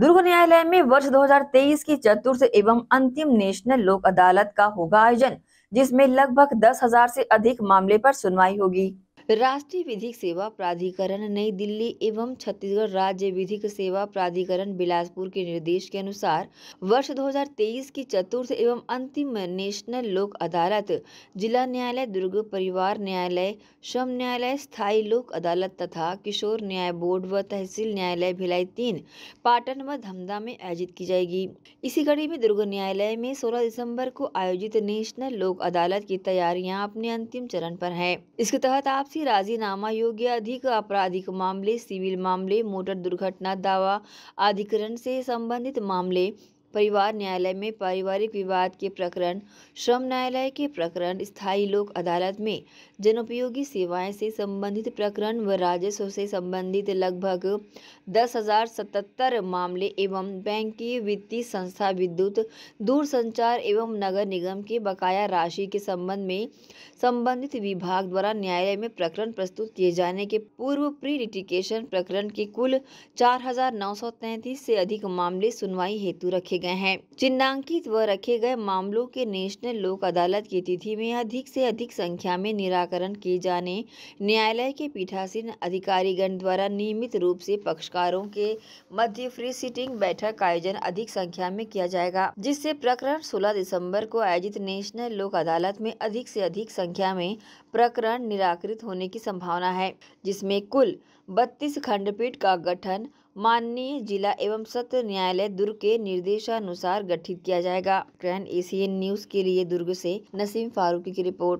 दुर्ग न्यायालय में वर्ष 2023 की चतुर्थ एवं अंतिम नेशनल लोक अदालत का होगा आयोजन जिसमें लगभग दस हजार से अधिक मामले पर सुनवाई होगी राष्ट्रीय विधिक सेवा प्राधिकरण नई दिल्ली एवं छत्तीसगढ़ राज्य विधिक सेवा प्राधिकरण बिलासपुर के निर्देश के अनुसार वर्ष 2023 की चतुर्थ एवं अंतिम नेशनल लोक अदालत जिला न्यायालय दुर्ग परिवार न्यायालय श्रम न्यायालय स्थायी लोक अदालत तथा किशोर न्याय बोर्ड व तहसील न्यायालय भिलाई तीन पाटन व धमदा में आयोजित की जाएगी इसी कड़ी में दुर्ग न्यायालय में सोलह दिसम्बर को आयोजित नेशनल लोक अदालत की तैयारियाँ अपने अंतिम चरण पर है इसके तहत आपसी के राजीनामा योग्य अधिक आपराधिक मामले सिविल मामले मोटर दुर्घटना दावा अधिकरण से संबंधित मामले परिवार न्यायालय में पारिवारिक विवाद के प्रकरण श्रम न्यायालय के प्रकरण स्थायी लोक अदालत में जनोपयोगी सेवाएं से संबंधित प्रकरण व राजस्व से संबंधित लगभग दस हजार सतहत्तर मामले एवं बैंकीय वित्तीय संस्था विद्युत दूरसंचार एवं नगर निगम के बकाया राशि के संबंध में संबंधित विभाग द्वारा न्यायालय में प्रकरण प्रस्तुत किए जाने के पूर्व प्री लिटिकेशन प्रकरण के कुल चार से अधिक मामले सुनवाई हेतु रखे गए हैं चिन्हांकित व रखे गए मामलों के नेशनल लोक अदालत की तिथि में अधिक से अधिक संख्या में निराकरण किए जाने न्यायालय के पीठासीन अधिकारीगण द्वारा नियमित रूप से पक्षकारों के मध्य फ्री सिटिंग बैठक का आयोजन अधिक संख्या में किया जाएगा जिससे प्रकरण सोलह दिसम्बर को आयोजित नेशनल लोक अदालत में अधिक से अधिक संख्या में प्रकरण निराकृत होने की संभावना है जिसमें कुल बत्तीस खंडपीठ का गठन माननीय जिला एवं सत्र न्यायालय दुर्ग के निर्देशानुसार गठित किया जाएगा ट्रेन एशियन न्यूज के लिए दुर्ग से नसीम फारूकी की रिपोर्ट